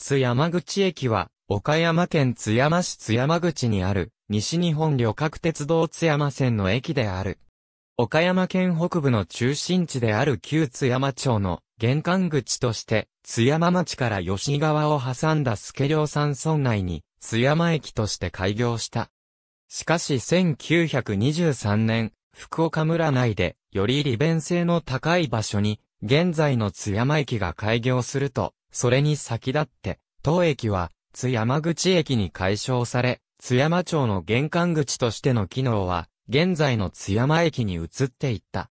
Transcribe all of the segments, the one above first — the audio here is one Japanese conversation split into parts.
津山口駅は、岡山県津山市津山口にある、西日本旅客鉄道津山線の駅である。岡山県北部の中心地である旧津山町の玄関口として、津山町から吉川を挟んだ助良山村内に、津山駅として開業した。しかし1923年、福岡村内で、より利便性の高い場所に、現在の津山駅が開業すると、それに先立って、当駅は、津山口駅に改称され、津山町の玄関口としての機能は、現在の津山駅に移っていった。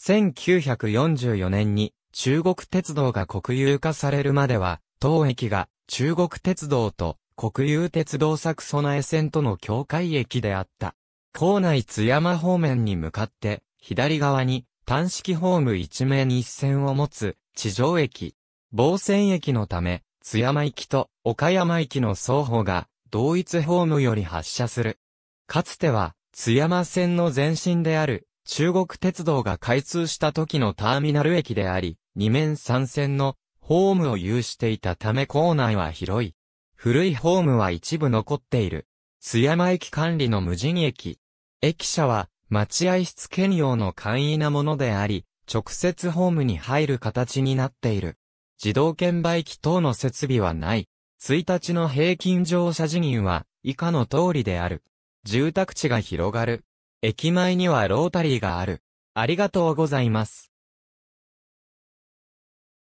1944年に中国鉄道が国有化されるまでは、当駅が中国鉄道と国有鉄道作備え線との境界駅であった。校内津山方面に向かって、左側に単式ホーム一面一線を持つ地上駅、防線駅のため、津山行きと岡山行きの双方が同一ホームより発車する。かつては津山線の前身である中国鉄道が開通した時のターミナル駅であり、二面三線のホームを有していたため構内は広い。古いホームは一部残っている。津山駅管理の無人駅。駅舎は待合室兼用の簡易なものであり、直接ホームに入る形になっている。自動券売機等の設備はない。1日の平均乗車人員は以下の通りである。住宅地が広がる。駅前にはロータリーがある。ありがとうございます。